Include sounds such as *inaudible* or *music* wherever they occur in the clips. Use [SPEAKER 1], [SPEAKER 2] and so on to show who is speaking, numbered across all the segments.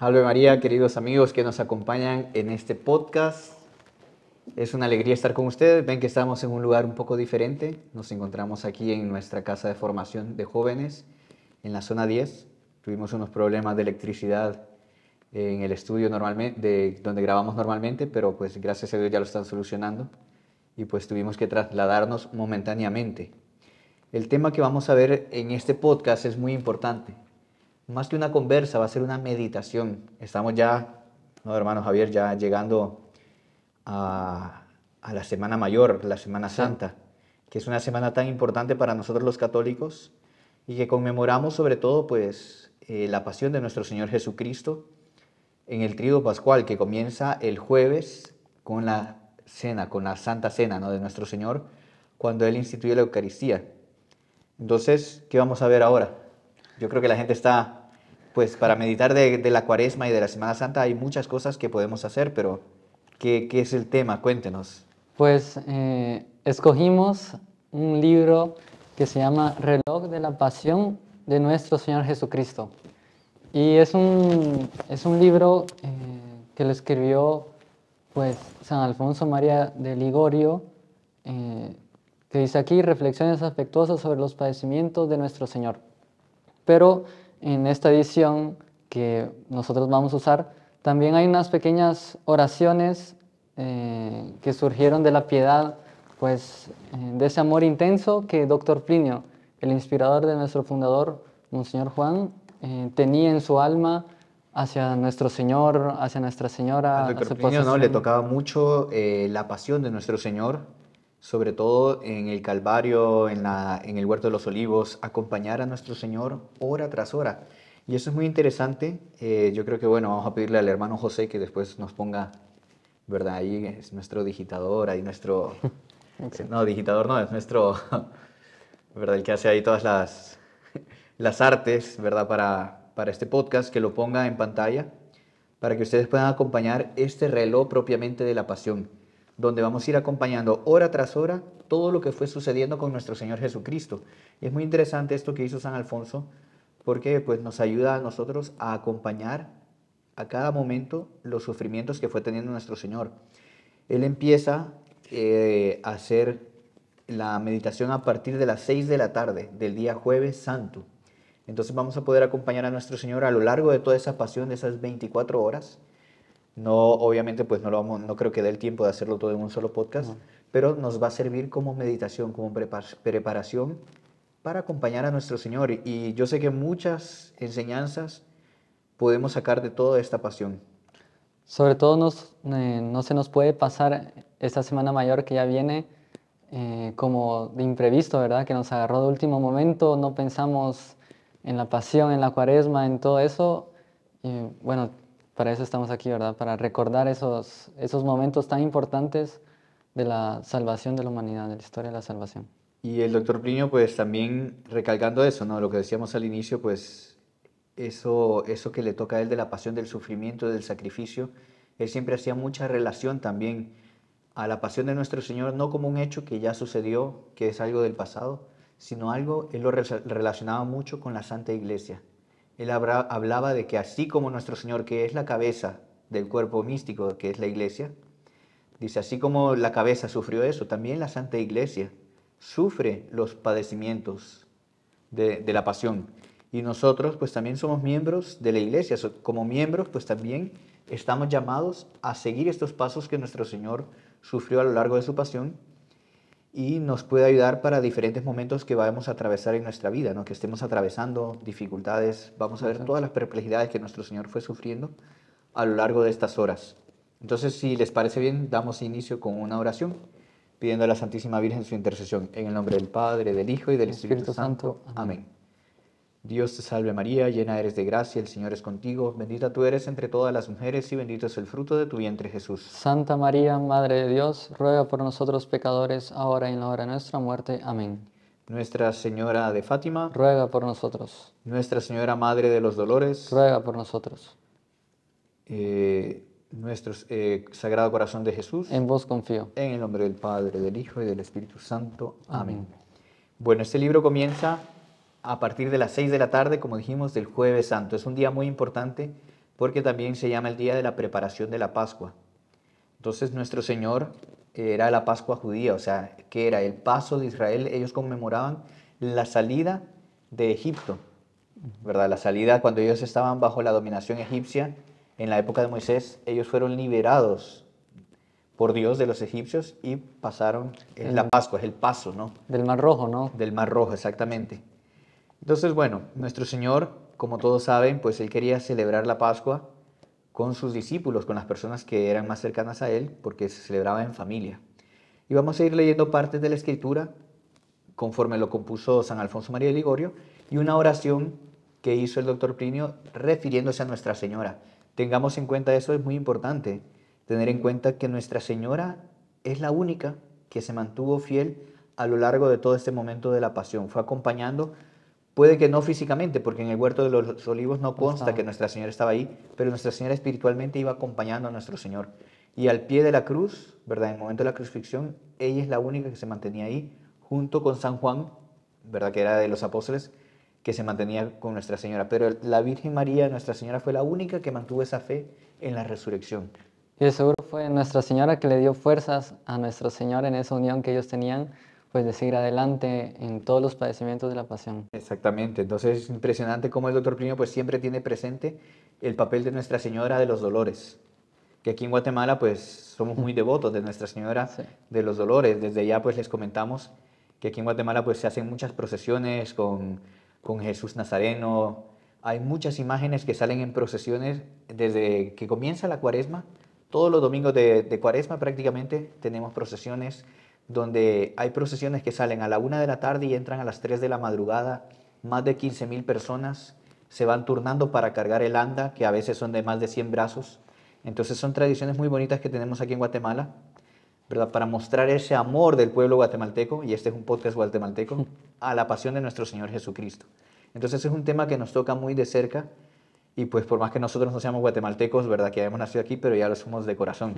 [SPEAKER 1] Salve María, queridos amigos que nos acompañan en este podcast. Es una alegría estar con ustedes. Ven que estamos en un lugar un poco diferente. Nos encontramos aquí en nuestra casa de formación de jóvenes, en la zona 10. Tuvimos unos problemas de electricidad en el estudio normalmente, de donde grabamos normalmente, pero pues gracias a Dios ya lo están solucionando. Y pues tuvimos que trasladarnos momentáneamente. El tema que vamos a ver en este podcast es muy importante más que una conversa, va a ser una meditación. Estamos ya, no, hermano Javier, ya llegando a, la Semana Mayor, la Semana Santa, que es una semana tan importante para nosotros los católicos y que conmemoramos sobre todo pues eh, la pasión de nuestro Señor Jesucristo en el trío pascual que comienza el jueves con la cena, con la Santa Cena de nuestro Señor, cuando Él instituye la Eucaristía. Entonces, ¿qué vamos a ver ahora? Yo creo que la gente está, pues para meditar de, la cuaresma y de la Semana Santa hay muchas cosas que podemos hacer, pero ¿qué, es el tema?
[SPEAKER 2] Cuéntenos. Pues eh, escogimos un libro que se llama Reloj de la Pasión de nuestro Señor Jesucristo. Y es un, es un libro eh, que lo escribió pues, San Alfonso María de Ligorio, eh, que dice aquí reflexiones afectuosas sobre los padecimientos de nuestro Señor. Pero en esta edición que nosotros vamos a usar, también hay unas pequeñas oraciones eh, que surgieron de la piedad, pues eh, de ese amor intenso que Doctor Plinio, el inspirador de nuestro fundador, Monseñor Juan, eh, tenía en su alma hacia nuestro Señor, hacia Nuestra Señora. Plinio, ¿no? le tocaba
[SPEAKER 1] mucho la pasión de nuestro Señor, sobre todo en el Calvario, en, en el Huerto de los Olivos, acompañar a nuestro Señor hora tras hora. Y eso es muy interesante. Eh, yo creo que, bueno, vamos a pedirle al hermano José que después nos ponga, ¿verdad? Ahí es nuestro digitador, ahí nuestro... *laughs* No, digitador no, es nuestro, *laughs* ¿verdad? El que hace ahí todas las, las artes, ¿verdad? Para, para este podcast, que lo ponga en pantalla, para que ustedes puedan acompañar este reloj propiamente de la pasión donde vamos a ir acompañando hora tras hora todo lo que fue sucediendo con nuestro Señor Jesucristo. Y es muy interesante esto que hizo San Alfonso porque pues, nos ayuda a nosotros a acompañar a cada momento los sufrimientos que fue teniendo nuestro Señor. Él empieza eh, a hacer la meditación a partir de las 6 de la tarde del día jueves santo. Entonces vamos a poder acompañar a nuestro Señor a lo largo de toda esa pasión, de esas 24 horas, no, obviamente, pues no, lo vamos, no creo que dé el tiempo de hacerlo todo en un solo podcast, pero nos va a servir como meditación, como preparación para acompañar a nuestro Señor. Y yo sé que muchas enseñanzas podemos
[SPEAKER 2] sacar de toda esta pasión. Sobre todo nos, eh, no se nos puede pasar esta Semana Mayor que ya viene eh, como de imprevisto, ¿verdad? Que nos agarró de último momento, no pensamos en la pasión, en la cuaresma, en todo eso. bueno, para eso estamos aquí, ¿verdad? Para recordar esos, esos momentos tan importantes de la salvación de la humanidad, de la historia de la salvación.
[SPEAKER 1] Y el doctor Priño, pues también recalcando eso, ¿no? Lo que decíamos al inicio, pues eso, eso que le toca a él de la pasión, del sufrimiento, del sacrificio, él siempre hacía mucha relación también a la pasión de nuestro Señor, no como un hecho que ya sucedió, que es algo del pasado, sino algo, él lo relacionaba mucho con la Santa Iglesia, él hablaba de que así como nuestro Señor, que es la cabeza del cuerpo místico, que es la iglesia, dice, así como la cabeza sufrió eso, también la Santa Iglesia sufre los padecimientos de, la pasión. Y nosotros pues también somos miembros de la iglesia, como miembros pues también estamos llamados a seguir estos pasos que nuestro Señor sufrió a lo largo de su pasión y nos puede ayudar para diferentes momentos que vamos a atravesar en nuestra vida, que estemos atravesando dificultades, vamos a ver todas las perplejidades que nuestro Señor fue sufriendo a lo largo de estas horas. Entonces, si les parece bien, damos inicio con una oración pidiendo a la Santísima Virgen su intercesión. En el nombre del Padre, del Hijo y del Espíritu, Santo. Amén. Dios te salve María, llena eres de gracia, el Señor es contigo, bendita tú eres entre todas las mujeres y bendito es el fruto de tu vientre Jesús.
[SPEAKER 2] Santa María, Madre de Dios, ruega por nosotros pecadores, ahora y en la hora de nuestra muerte. Amén. Nuestra Señora de Fátima, ruega por nosotros. Nuestra Señora Madre
[SPEAKER 1] de los Dolores,
[SPEAKER 2] ruega por nosotros.
[SPEAKER 1] Eh, nuestro eh, Sagrado Corazón de Jesús, en vos confío. En el nombre del Padre, del Hijo y del Espíritu Santo. Amén. Bueno, este libro comienza a partir de las 6 de la tarde, como dijimos, del jueves santo. Es un día muy importante porque también se llama el día de la preparación de la Pascua. Entonces nuestro Señor era la Pascua judía, o sea, que era el paso de Israel, ellos conmemoraban la salida de Egipto, ¿verdad? La salida cuando ellos estaban bajo la dominación egipcia, en la época de Moisés, ellos fueron liberados por Dios de los egipcios y pasaron, es la Pascua, es el paso, ¿no?
[SPEAKER 2] Del Mar Rojo, ¿no?
[SPEAKER 1] Del Mar Rojo, exactamente. Entonces, bueno, nuestro Señor, como todos saben, pues Él quería celebrar la Pascua con sus discípulos, con las personas que eran más cercanas a Él, porque se celebraba en familia. Y vamos a ir leyendo partes de la escritura conforme lo compuso San Alfonso María de Ligorio y una oración que hizo el doctor Plinio refiriéndose a Nuestra Señora. Tengamos en cuenta eso, es muy importante, tener en cuenta que Nuestra Señora es la única que se mantuvo fiel a lo largo de todo este momento de la pasión, fue acompañando Puede que no físicamente, porque en el huerto de los olivos no consta que Nuestra Señora estaba ahí, pero Nuestra Señora espiritualmente iba acompañando a nuestro Señor. Y al pie de la cruz, ¿verdad? En el momento de la crucifixión, ella es la única que se mantenía ahí, junto con San Juan, ¿verdad? Que era de los apóstoles, que se mantenía con Nuestra Señora. Pero la Virgen María, Nuestra Señora, fue la única que mantuvo esa fe en la resurrección.
[SPEAKER 2] Y seguro fue Nuestra Señora que le dio fuerzas a Nuestro Señor en esa unión que ellos tenían pues de seguir adelante en todos los padecimientos de la pasión.
[SPEAKER 1] Exactamente, entonces es impresionante cómo el doctor Plinio pues siempre tiene presente el papel de Nuestra Señora de los Dolores, que aquí en Guatemala pues somos muy devotos de Nuestra Señora de los Dolores, desde ya pues les comentamos que aquí en Guatemala pues se hacen muchas procesiones con, Jesús Nazareno, hay muchas imágenes que salen en procesiones desde que comienza la cuaresma, todos los domingos de, de cuaresma prácticamente tenemos procesiones, donde hay procesiones que salen a la una de la tarde y entran a las 3 de la madrugada, más de 15.000 personas se van turnando para cargar el anda, que a veces son de más de 100 brazos. Entonces son tradiciones muy bonitas que tenemos aquí en Guatemala, ¿verdad? Para mostrar ese amor del pueblo guatemalteco, y este es un podcast guatemalteco, *laughs* a la pasión de nuestro Señor Jesucristo. Entonces es un tema que nos toca muy de cerca y pues por más que nosotros no seamos guatemaltecos, verdad que hemos nacido aquí, pero ya lo somos de corazón.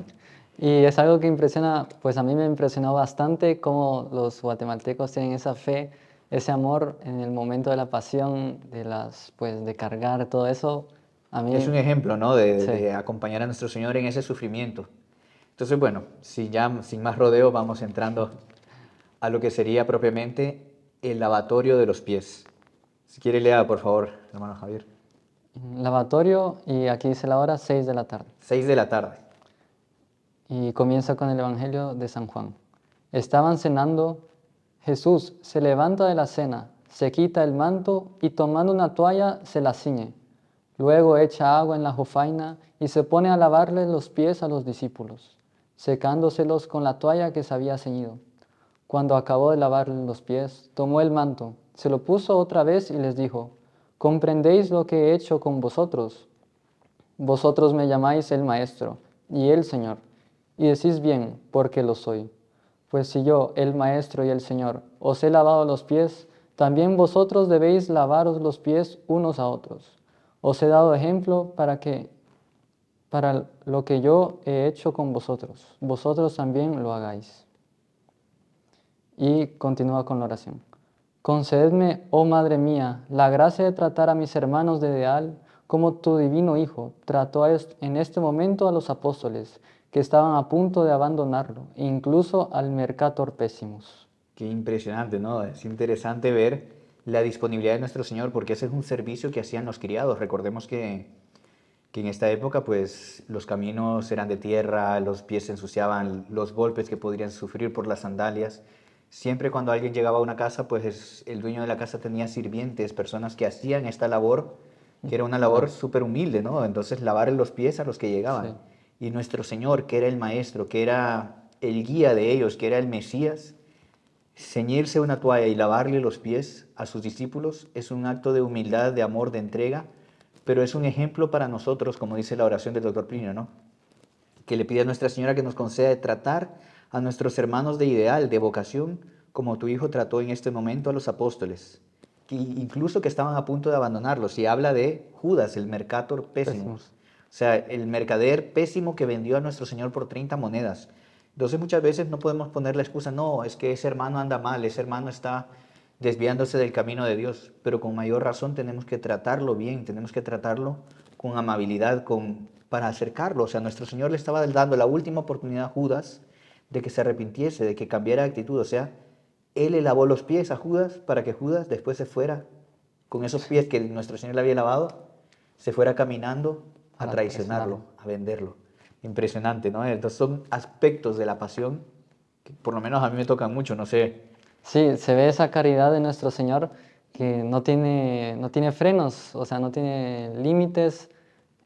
[SPEAKER 2] Y es algo que impresiona, pues a mí me impresionó bastante cómo los guatemaltecos tienen esa fe, ese amor en el momento de la pasión, de las, pues de cargar todo eso. A mí... Es un ejemplo, ¿no? De, acompañar a nuestro Señor en ese sufrimiento. Entonces, bueno, si ya sin
[SPEAKER 1] más rodeo vamos entrando a lo que sería propiamente el lavatorio de los pies. Si quiere lea, por favor, hermano Javier.
[SPEAKER 2] Lavatorio y aquí dice la hora 6 de la tarde.
[SPEAKER 1] 6 de la tarde.
[SPEAKER 2] Y comienza con el Evangelio de San Juan. Estaban cenando, Jesús se levanta de la cena, se quita el manto y tomando una toalla se la ciñe. Luego echa agua en la jofaina y se pone a lavarle los pies a los discípulos, secándoselos con la toalla que se había ceñido. Cuando acabó de lavarle los pies, tomó el manto, se lo puso otra vez y les dijo, ¿Comprendéis lo que he hecho con vosotros? Vosotros me llamáis el Maestro y el Señor, y decís bien, porque lo soy. Pues si yo, el Maestro y el Señor, os he lavado los pies, también vosotros debéis lavaros los pies unos a otros. Os he dado ejemplo para que para lo que yo he hecho con vosotros, vosotros también lo hagáis. Y continúa con la oración. Concededme, oh Madre mía, la gracia de tratar a mis hermanos de ideal como tu divino Hijo trató en este momento a los apóstoles que estaban a punto de abandonarlo, incluso al Mercator pésimos.
[SPEAKER 1] Qué impresionante, ¿no? Es interesante ver la disponibilidad de nuestro Señor, porque ese es un servicio que hacían los criados. Recordemos que, que en esta época, pues, los caminos eran de tierra, los pies se ensuciaban, los golpes que podrían sufrir por las sandalias. Siempre cuando alguien llegaba a una casa, pues el dueño de la casa tenía sirvientes, personas que hacían esta labor, que era una labor súper humilde, ¿no? Entonces lavar los pies a los que llegaban. Y nuestro Señor, que era el Maestro, que era el guía de ellos, que era el Mesías, ceñirse una toalla y lavarle los pies a sus discípulos es un acto de humildad, de amor, de entrega, pero es un ejemplo para nosotros, como dice la oración del doctor Plinio, ¿no? Que le pide a Nuestra Señora que nos conceda de tratar a nuestros hermanos de ideal, de vocación, como tu Hijo trató en este momento a los apóstoles, incluso que estaban a punto de abandonarlos. Y habla de Judas, el mercator pésimo. O sea, el mercader pésimo que vendió a nuestro Señor por 30 monedas. Entonces muchas veces no podemos poner la excusa, no, es que ese hermano anda mal, ese hermano está desviándose del camino de Dios, pero con mayor razón tenemos que tratarlo bien, tenemos que tratarlo con amabilidad, con, para acercarlo. O sea, nuestro Señor le estaba dando la última oportunidad a Judas de que se arrepintiese, de que cambiara de actitud. O sea, él le lavó los pies a Judas para que Judas después se fuera con esos pies que nuestro Señor le había lavado, se fuera caminando a traicionarlo, a venderlo. Impresionante, ¿no? Entonces son aspectos de la pasión que por lo menos a mí me tocan mucho, no sé.
[SPEAKER 2] Sí, se ve esa caridad de nuestro Señor que no tiene, no tiene frenos, o sea, no tiene límites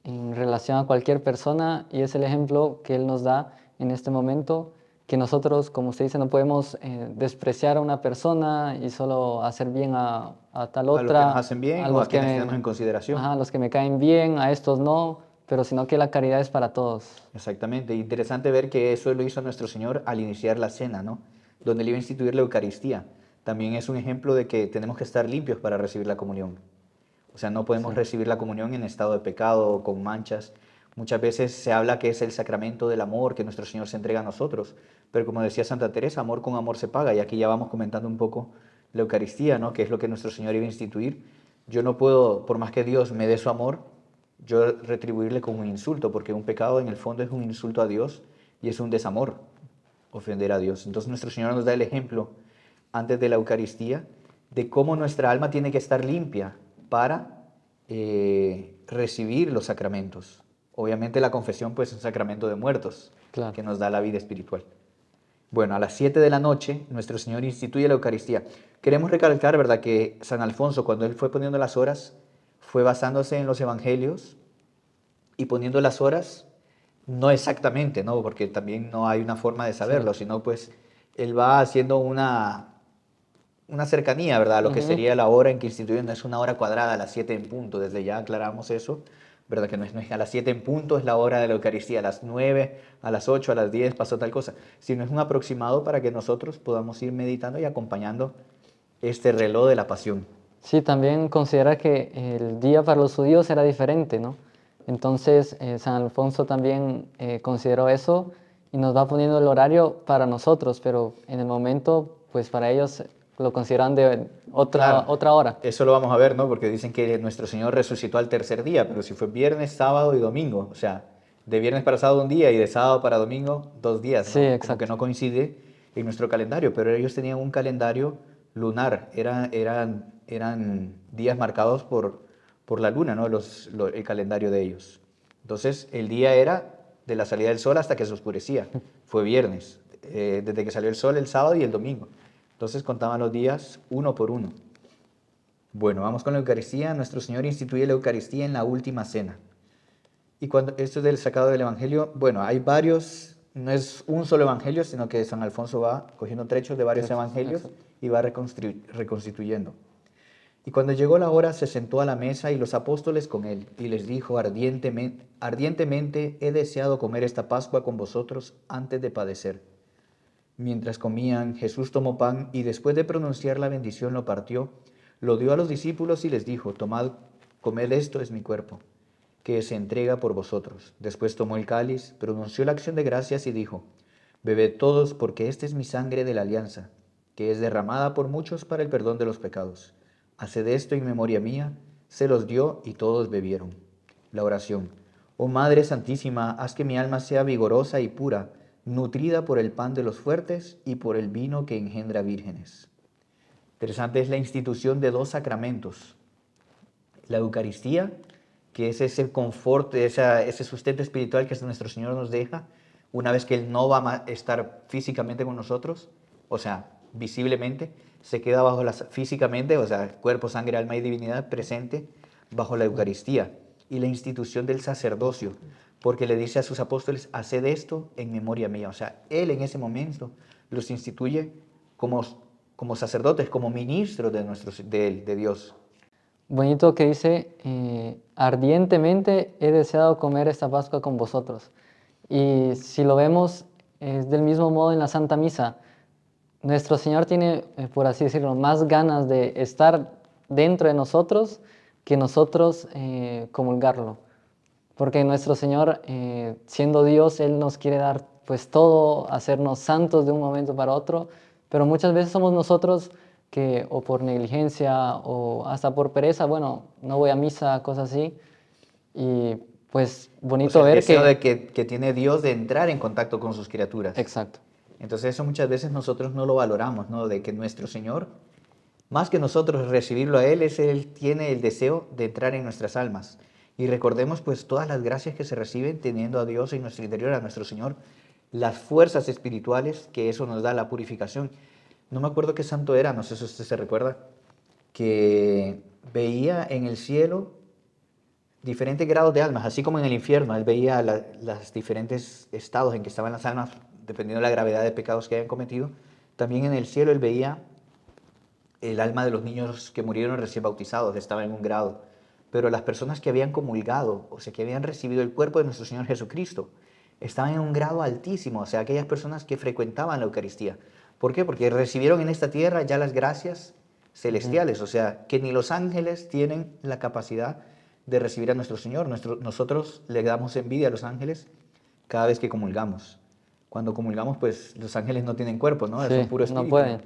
[SPEAKER 2] en relación a cualquier persona y es el ejemplo que Él nos da en este momento que nosotros, como usted dice, no podemos eh, despreciar a una persona y solo hacer bien a, tal otra. A los que nos hacen bien, a los o a que quienes tenemos en consideración. Ajá, a los que me caen bien, a estos no, pero sino que la caridad es para todos.
[SPEAKER 1] Exactamente, interesante ver que eso lo hizo nuestro Señor al iniciar la cena, ¿no? Donde le iba a instituir la Eucaristía. También es un ejemplo de que tenemos que estar limpios para recibir la comunión. O sea, no podemos recibir la comunión en estado de pecado o con manchas Muchas veces se habla que es el sacramento del amor que nuestro Señor se entrega a nosotros, pero como decía Santa Teresa, amor con amor se paga, y aquí ya vamos comentando un poco la Eucaristía, que es lo que nuestro Señor iba a instituir. Yo no puedo, por más que Dios me dé su amor, yo retribuirle con un insulto, porque un pecado en el fondo es un insulto a Dios y es un desamor ofender a Dios. Entonces nuestro Señor nos da el ejemplo antes de la Eucaristía de cómo nuestra alma tiene que estar limpia para eh, recibir los sacramentos. Obviamente la confesión pues es un sacramento de muertos que nos da la vida espiritual. Bueno, a las 7 de la noche nuestro Señor instituye la Eucaristía. Queremos recalcar, ¿verdad?, que San Alfonso cuando él fue poniendo las horas fue basándose en los evangelios y poniendo las horas no exactamente, ¿no? Porque también no hay una forma de saberlo, sino pues él va haciendo una una cercanía, ¿verdad? A lo que sería la hora en que instituyen, no es una hora cuadrada, a las 7 en punto, desde ya aclaramos eso, ¿verdad? Que no es, a las 7 en punto es la hora de la Eucaristía, a las 9, a las 8, a las 10 pasó tal cosa, sino es un aproximado para que nosotros podamos ir meditando y acompañando este reloj de la pasión.
[SPEAKER 2] Sí, también considera que el día para los judíos era diferente, ¿no? Entonces eh, San Alfonso también eh, consideró eso y nos va poniendo el horario para nosotros, pero en el momento, pues para ellos lo consideran de otra, otra
[SPEAKER 1] hora. Eso lo vamos a ver, ¿no? Porque dicen que nuestro Señor resucitó al tercer día, pero si fue viernes, sábado y domingo, o sea, de viernes para sábado un día y de sábado para domingo dos días, ¿no? que no coincide en nuestro calendario, pero ellos tenían un calendario lunar, eran, eran días marcados por, por la luna, ¿no? el calendario de ellos. Entonces, el día era de la salida del sol hasta que se oscurecía, fue viernes, eh, desde que salió el sol el sábado y el domingo. Entonces contaban los días uno por uno. Bueno, vamos con la Eucaristía. Nuestro Señor instituye la Eucaristía en la última cena. Y cuando esto es del sacado del Evangelio, bueno, hay varios, no es un solo Evangelio, sino que San Alfonso va cogiendo trechos de varios Evangelios y va reconstituyendo. Y cuando llegó la hora, se sentó a la mesa y los apóstoles con él, y les dijo ardientemente, ardientemente he deseado comer esta Pascua con vosotros antes de padecer Mientras comían, Jesús tomó pan y después de pronunciar la bendición lo partió, lo dio a los discípulos y les dijo, tomad, comed esto es mi cuerpo, que se entrega por vosotros. Después tomó el cáliz, pronunció la acción de gracias y dijo, bebed todos porque esta es mi sangre de la alianza, que es derramada por muchos para el perdón de los pecados. Haced esto en memoria mía, se los dio y todos bebieron. La oración. Oh Madre Santísima, haz que mi alma sea vigorosa y pura nutrida por el pan de los fuertes y por el vino que engendra vírgenes. Interesante es la institución de dos sacramentos. La Eucaristía, que es ese confort, ese sustento espiritual que nuestro Señor nos deja una vez que Él no va a estar físicamente con nosotros, o sea, visiblemente, se queda bajo las físicamente, o sea, cuerpo, sangre, alma y divinidad presente bajo la Eucaristía y la institución del sacerdocio, porque le dice a sus apóstoles, haced esto en memoria mía. O sea, Él en ese momento los instituye como, sacerdotes, como ministros de, de, de
[SPEAKER 2] Dios. Bonito que dice, eh, ardientemente he deseado comer esta Pascua con vosotros. Y si lo vemos, es del mismo modo en la Santa Misa. Nuestro Señor tiene, eh, por así decirlo, más ganas de estar dentro de nosotros que nosotros eh, comulgarlo porque nuestro Señor, eh, siendo Dios, Él nos quiere dar pues todo, hacernos santos de un momento para otro, pero muchas veces somos nosotros que o por negligencia o hasta por pereza, bueno, no voy a misa, cosas así, y pues bonito ver el deseo que... de
[SPEAKER 1] que, que tiene Dios de entrar en contacto con sus criaturas. Exacto. Entonces eso muchas veces nosotros no lo valoramos, ¿no? De que nuestro Señor, más que nosotros recibirlo a Él, es Él tiene el deseo de entrar en nuestras almas. Y recordemos pues todas las gracias que se reciben teniendo a Dios en nuestro interior, a nuestro Señor, las fuerzas espirituales que eso nos da, la purificación. No me acuerdo qué santo era, no sé si usted se recuerda, que veía en el cielo diferentes grados de almas, así como en el infierno, él veía los diferentes estados en que estaban las almas, dependiendo de la gravedad de pecados que hayan cometido. También en el cielo él veía el alma de los niños que murieron recién bautizados, estaba en un grado pero las personas que habían comulgado, o sea, que habían recibido el cuerpo de nuestro Señor Jesucristo, estaban en un grado altísimo, o sea, aquellas personas que frecuentaban la Eucaristía. ¿Por qué? Porque recibieron en esta tierra ya las gracias celestiales, o sea, que ni los ángeles tienen la capacidad de recibir a nuestro Señor. nosotros le damos envidia a los ángeles cada vez que comulgamos. Cuando comulgamos, pues los ángeles no tienen cuerpo, ¿no? Son puro espíritu. No pueden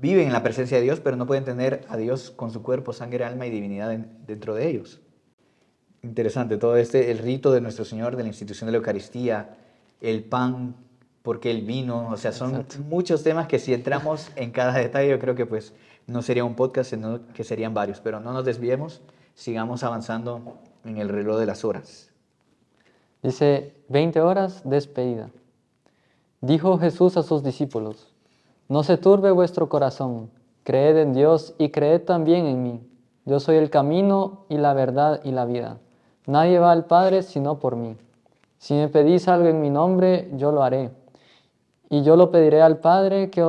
[SPEAKER 1] viven en la presencia de Dios, pero no pueden tener a Dios con su cuerpo, sangre, alma y divinidad dentro de ellos. Interesante todo este, el rito de nuestro Señor, de la institución de la Eucaristía, el pan, porque el vino, o sea, son muchos temas que si entramos en cada detalle, yo creo que pues no sería un podcast, sino que serían varios, pero no nos desviemos, sigamos avanzando en el reloj de las horas.
[SPEAKER 2] Dice, 20 horas despedida. Dijo Jesús a sus discípulos, no se turbe vuestro corazón, creed en Dios y creed también en mí. Yo soy el camino y la verdad y la vida. Nadie va al Padre sino por mí. Si me pedís algo en mi nombre, yo lo haré. Y yo lo pediré al Padre que...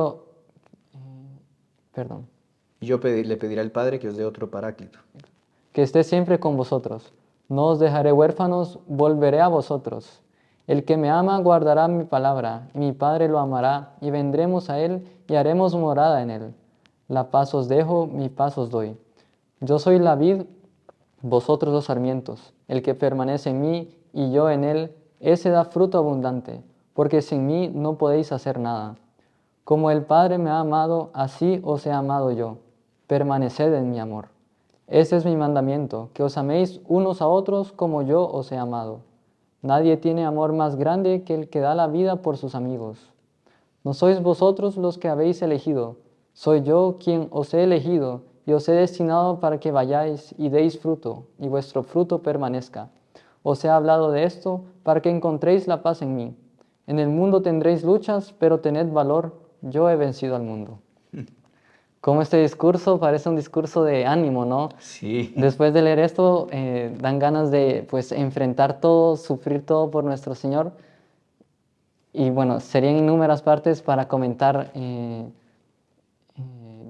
[SPEAKER 2] Perdón.
[SPEAKER 1] yo le pediré al Padre que os dé
[SPEAKER 2] otro paráclito. Que esté siempre con vosotros. No os dejaré huérfanos, volveré a vosotros. El que me ama guardará mi palabra, mi Padre lo amará, y vendremos a él y haremos morada en él. La paz os dejo, mi paz os doy. Yo soy la vid, vosotros los sarmientos. El que permanece en mí y yo en él, ese da fruto abundante, porque sin mí no podéis hacer nada. Como el Padre me ha amado, así os he amado yo. Permaneced en mi amor. Ese es mi mandamiento, que os améis unos a otros como yo os he amado. Nadie tiene amor más grande que el que da la vida por sus amigos. No sois vosotros los que habéis elegido, soy yo quien os he elegido y os he destinado para que vayáis y deis fruto, y vuestro fruto permanezca. Os he hablado de esto para que encontréis la paz en mí. En el mundo tendréis luchas, pero tened valor, yo he vencido al mundo cómo este discurso parece un discurso de ánimo, ¿no? Sí. Después de leer esto, eh, dan ganas de pues enfrentar todo, sufrir todo por nuestro Señor. Y bueno, serían inúmeras partes para comentar, eh, eh,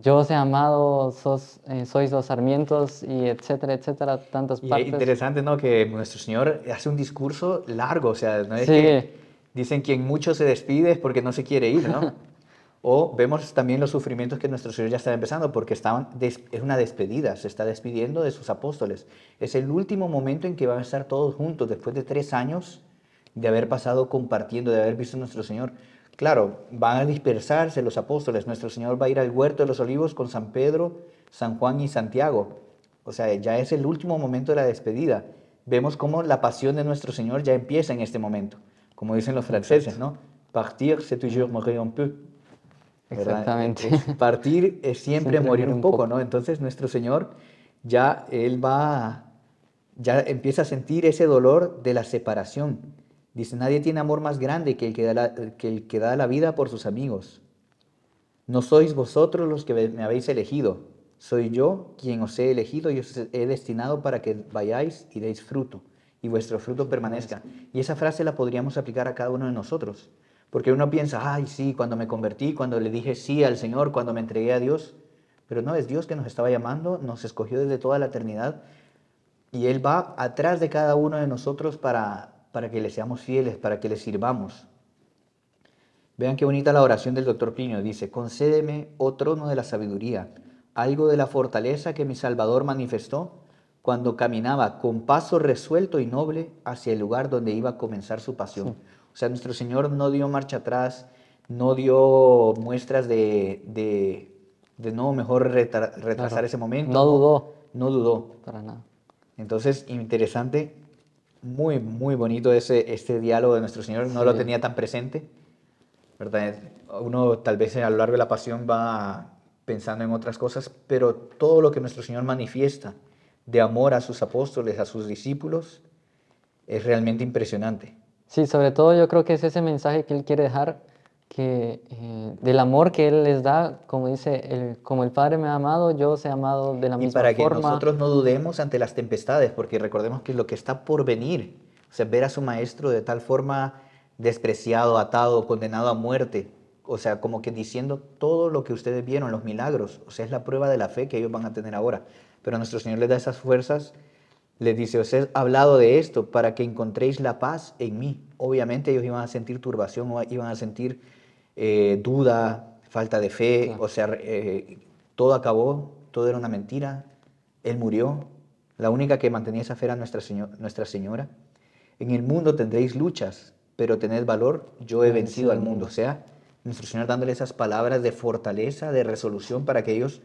[SPEAKER 2] yo os he amado, sois los sarmientos, y etcétera, etcétera, tantas y partes. Interesante,
[SPEAKER 1] ¿no? Que nuestro Señor hace un discurso largo, o sea, no es que dicen quien mucho se despide es porque no se quiere ir, ¿no? *laughs* O vemos también los sufrimientos que nuestro Señor ya está empezando, porque estaban es una despedida, se está despidiendo de sus apóstoles. Es el último momento en que van a estar todos juntos, después de tres años de haber pasado compartiendo, de haber visto a nuestro Señor. Claro, van a dispersarse los apóstoles. Nuestro Señor va a ir al huerto de los olivos con San Pedro, San Juan y Santiago. O sea, ya es el último momento de la despedida. Vemos cómo la pasión de nuestro Señor ya empieza en este momento. Como dicen los franceses, ¿no? Partir, c'est toujours mourir un peu. Exactamente. *laughs* partir es siempre, morir un poco, ¿no? Entonces nuestro Señor ya Él va, ya empieza a sentir ese dolor de la separación. Dice, nadie tiene amor más grande que el que da que el que da la vida por sus amigos. No sois vosotros los que me habéis elegido, soy yo quien os he elegido y os he destinado para que vayáis y deis fruto y vuestro fruto permanezca. Y esa frase la podríamos aplicar a cada uno de nosotros. Porque uno piensa, ay, sí, cuando me convertí, cuando le dije sí al Señor, cuando me entregué a Dios. Pero no, es Dios que nos estaba llamando, nos escogió desde toda la eternidad y Él va atrás de cada uno de nosotros para, para que le seamos fieles, para que le sirvamos. Vean qué bonita la oración del doctor Plinio. Dice, concédeme, oh trono de la sabiduría, algo de la fortaleza que mi Salvador manifestó cuando caminaba con paso resuelto y noble hacia el lugar donde iba a comenzar su pasión. O sea, nuestro Señor no dio marcha atrás, no dio muestras de, no, mejor retrasar ese momento. No dudó. No dudó. Para nada. Entonces, interesante, muy, muy bonito ese, este diálogo de nuestro Señor, no lo tenía tan presente. ¿verdad? Uno tal vez a lo largo de la pasión va pensando en otras cosas, pero todo lo que nuestro Señor manifiesta de amor a sus apóstoles, a sus discípulos, es realmente impresionante.
[SPEAKER 2] Sí, sobre todo yo creo que es ese mensaje que Él quiere dejar, que eh, del amor que Él les da, como dice, el, como el Padre me ha amado, yo os he amado de la misma forma. Y para que nosotros no dudemos ante las tempestades, porque recordemos que lo que está por venir, o sea, ver a
[SPEAKER 1] su Maestro de tal forma despreciado, atado, condenado a muerte, o sea, como que diciendo todo lo que ustedes vieron, los milagros, o sea, es la prueba de la fe que ellos van a tener ahora. Pero nuestro Señor les da esas fuerzas les dice, os he hablado de esto para que encontréis la paz en mí. Obviamente ellos iban a sentir turbación, iban a sentir eh, duda, falta de fe, o sea, eh, todo acabó, todo era una mentira, Él murió, la única que mantenía esa fe era nuestra, nuestra Señora. En el mundo tendréis luchas, pero tened valor, yo he ah, vencido al mundo. O sea, nuestro Señor dándole esas palabras de fortaleza, de resolución para que ellos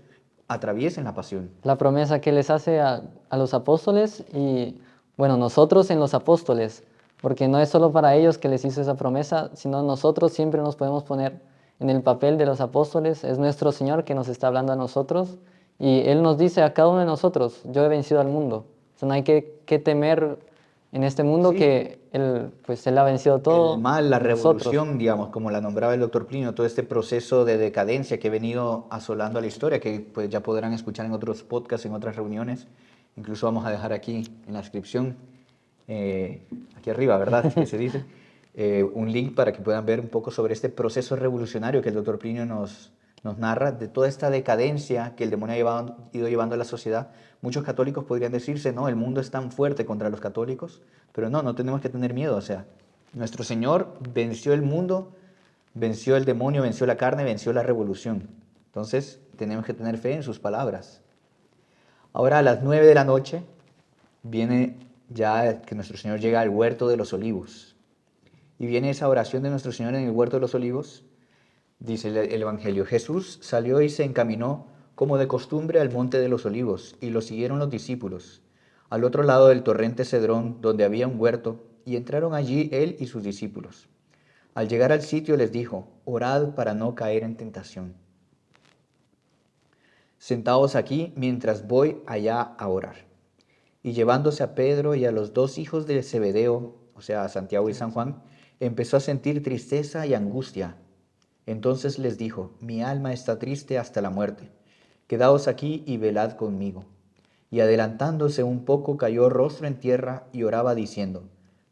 [SPEAKER 1] atraviesen la pasión.
[SPEAKER 2] La promesa que les hace a, los apóstoles y, bueno, nosotros en los apóstoles, porque no es solo para ellos que les hizo esa promesa, sino nosotros siempre nos podemos poner en el papel de los apóstoles. Es nuestro Señor que nos está hablando a nosotros y Él nos dice a cada uno de nosotros, yo he vencido al mundo. no hay que, que temer en este mundo que él, pues, él ha vencido todo. El mal, la revolución,
[SPEAKER 1] digamos, como la nombraba el doctor Plinio, todo este proceso de decadencia que ha venido asolando a la historia, que pues, ya podrán escuchar en otros podcasts, en otras reuniones. Incluso vamos a dejar aquí en la descripción, eh, aquí arriba, ¿verdad? Que se dice. *laughs* Eh, un link para que puedan ver un poco sobre este proceso revolucionario que el doctor Plinio nos, nos narra de toda esta decadencia que el demonio ha ido llevando a la sociedad, muchos católicos podrían decirse, no, el mundo es tan fuerte contra los católicos, pero no, no tenemos que tener miedo, o sea, nuestro Señor venció el mundo, venció el demonio, venció la carne, venció la revolución. Entonces, tenemos que tener fe en sus palabras. Ahora a las 9 de la noche viene ya que nuestro Señor llega al huerto de los olivos. Y viene esa oración de nuestro Señor en el huerto de los olivos Dice el Evangelio, Jesús salió y se encaminó como de costumbre al monte de los olivos, y lo siguieron los discípulos, al otro lado del torrente Cedrón, donde había un huerto, y entraron allí él y sus discípulos. Al llegar al sitio les dijo, orad para no caer en tentación. Sentaos aquí mientras voy allá a orar. Y llevándose a Pedro y a los dos hijos de Zebedeo, o sea, a Santiago y San Juan, empezó a sentir tristeza y angustia entonces les dijo, mi alma está triste hasta la muerte, quedaos aquí y velad conmigo. Y adelantándose un poco cayó rostro en tierra y oraba diciendo,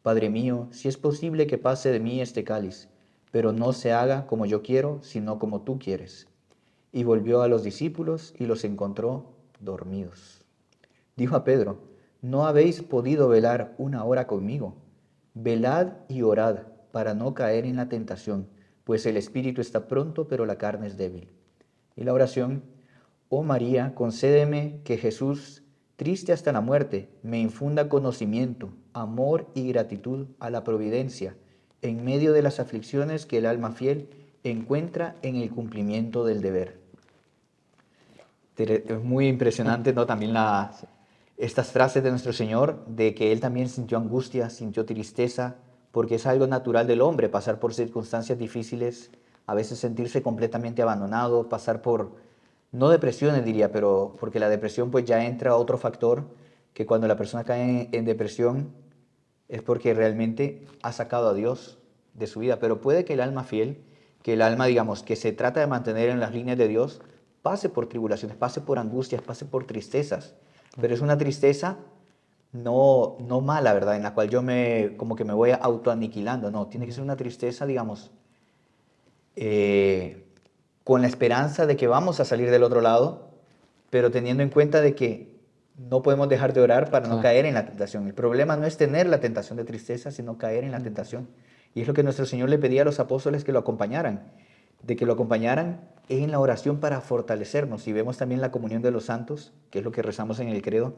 [SPEAKER 1] Padre mío, si es posible que pase de mí este cáliz, pero no se haga como yo quiero, sino como tú quieres. Y volvió a los discípulos y los encontró dormidos. Dijo a Pedro, no habéis podido velar una hora conmigo. Velad y orad para no caer en la tentación pues el espíritu está pronto, pero la carne es débil. Y la oración, oh María, concédeme que Jesús, triste hasta la muerte, me infunda conocimiento, amor y gratitud a la providencia, en medio de las aflicciones que el alma fiel encuentra en el cumplimiento del deber. Es muy impresionante, ¿no? También las, estas frases de nuestro Señor, de que Él también sintió angustia, sintió tristeza, porque es algo natural del hombre pasar por circunstancias difíciles, a veces sentirse completamente abandonado, pasar por, no depresiones diría, pero porque la depresión pues ya entra otro factor, que cuando la persona cae en, en depresión es porque realmente ha sacado a Dios de su vida, pero puede que el alma fiel, que el alma digamos que se trata de mantener en las líneas de Dios, pase por tribulaciones, pase por angustias, pase por tristezas, pero es una tristeza no, no mala, ¿verdad? En la cual yo me, como que me voy autoaniquilando, no, tiene que ser una tristeza, digamos, eh, con la esperanza de que vamos a salir del otro lado, pero teniendo en cuenta de que no podemos dejar de orar para no caer en la tentación. El problema no es tener la tentación de tristeza, sino caer en la mm. tentación. Y es lo que nuestro Señor le pedía a los apóstoles que lo acompañaran, de que lo acompañaran en la oración para fortalecernos. Y vemos también la comunión de los santos, que es lo que rezamos en el credo,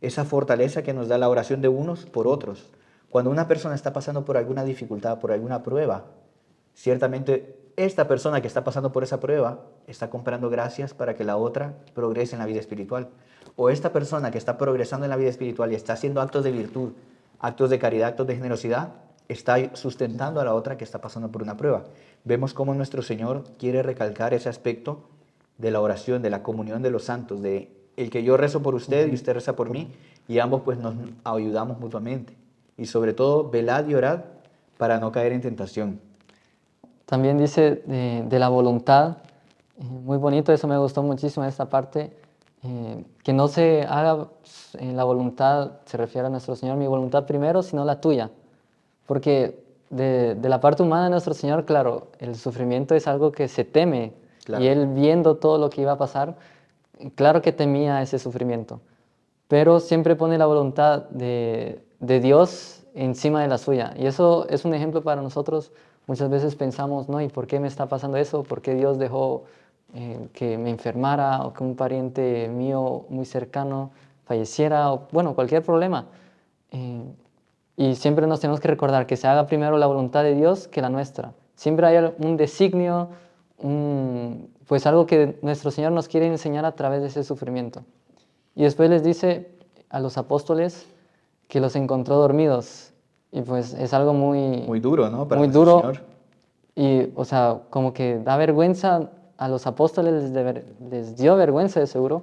[SPEAKER 1] esa fortaleza que nos da la oración de unos por otros. Cuando una persona está pasando por alguna dificultad, por alguna prueba, ciertamente esta persona que está pasando por esa prueba está comprando gracias para que la otra progrese en la vida espiritual. O esta persona que está progresando en la vida espiritual y está haciendo actos de virtud, actos de caridad, actos de generosidad, está sustentando a la otra que está pasando por una prueba. Vemos cómo nuestro Señor quiere recalcar ese aspecto de la oración, de la comunión de los santos, de el que yo rezo por usted y usted reza por mí, y ambos pues nos ayudamos mutuamente. Y sobre todo, velad y orad para no caer en tentación.
[SPEAKER 2] También dice de, la voluntad, eh, muy bonito, eso me gustó muchísimo esta parte, eh, que no se haga en eh, la voluntad, se refiere a nuestro Señor, mi voluntad primero, sino la tuya. Porque de, la parte humana de nuestro Señor, claro, el sufrimiento es algo que se teme, y Él viendo todo lo que iba a pasar, claro que temía ese sufrimiento, pero siempre pone la voluntad de, Dios encima de la suya. Y eso es un ejemplo para nosotros. Muchas veces pensamos, no, ¿y por qué me está pasando eso? ¿Por qué Dios dejó eh, que me enfermara o que un pariente mío muy cercano falleciera? O, bueno, cualquier problema. Eh, y siempre nos tenemos que recordar que se haga primero la voluntad de Dios que la nuestra. Siempre hay un designio, un, pues algo que nuestro Señor nos quiere enseñar a través de ese sufrimiento. Y después les dice a los apóstoles que los encontró dormidos. Y pues es algo muy... Muy duro, ¿no? Para muy duro. Y, o sea, como que da vergüenza a los apóstoles, les, les dio vergüenza de seguro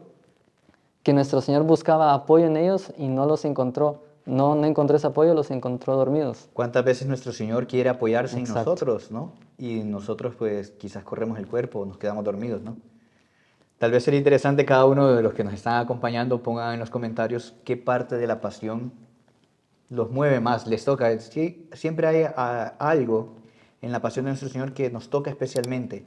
[SPEAKER 2] que nuestro Señor buscaba apoyo en ellos y no los encontró no, no encontró ese apoyo, los encontró dormidos.
[SPEAKER 1] ¿Cuántas veces nuestro Señor quiere apoyarse en nosotros, no? Y nosotros pues quizás corremos el cuerpo, nos quedamos dormidos, ¿no? Tal vez sería interesante cada uno de los que nos están acompañando ponga en los comentarios qué parte de la pasión los mueve más, les toca. siempre hay ah, algo en la pasión de nuestro Señor que nos toca especialmente.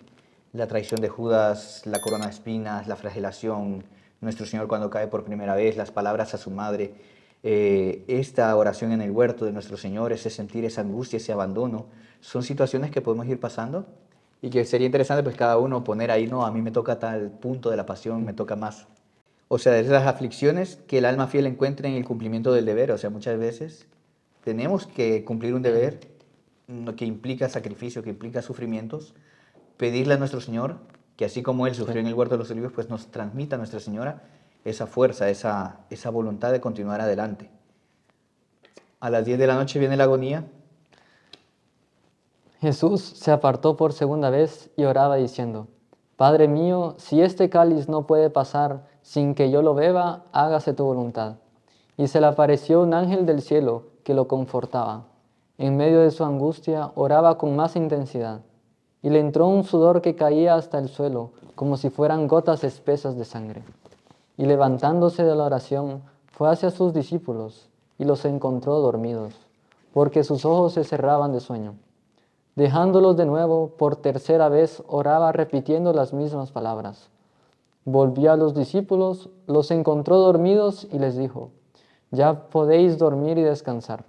[SPEAKER 1] La traición de Judas, la corona de espinas, la flagelación, nuestro Señor cuando cae por primera vez, las palabras a su madre eh, esta oración en el huerto de nuestro Señor, ese sentir esa angustia, ese abandono, son situaciones que podemos ir pasando y que sería interesante pues cada uno poner ahí, no, a mí me toca tal punto de la pasión, me toca más. O sea, esas aflicciones que el alma fiel encuentra en el cumplimiento del deber, o sea, muchas veces tenemos que cumplir un deber que implica sacrificio, que implica sufrimientos, pedirle a nuestro Señor que así como Él sufrió en el huerto de los olivos, pues nos transmita a Nuestra Señora esa fuerza, esa, esa voluntad de continuar adelante. A las 10 de la noche viene la agonía.
[SPEAKER 2] Jesús se apartó por segunda vez y oraba diciendo, Padre mío, si este cáliz no puede pasar sin que yo lo beba, hágase tu voluntad. Y se le apareció un ángel del cielo que lo confortaba. En medio de su angustia oraba con más intensidad, y le entró un sudor que caía hasta el suelo, como si fueran gotas espesas de sangre. Y levantándose de la oración, fue hacia sus discípulos y los encontró dormidos, porque sus ojos se cerraban de sueño. Dejándolos de nuevo, por tercera vez oraba repitiendo las mismas palabras. Volvió a los discípulos, los encontró dormidos y les dijo, ya podéis dormir y descansar.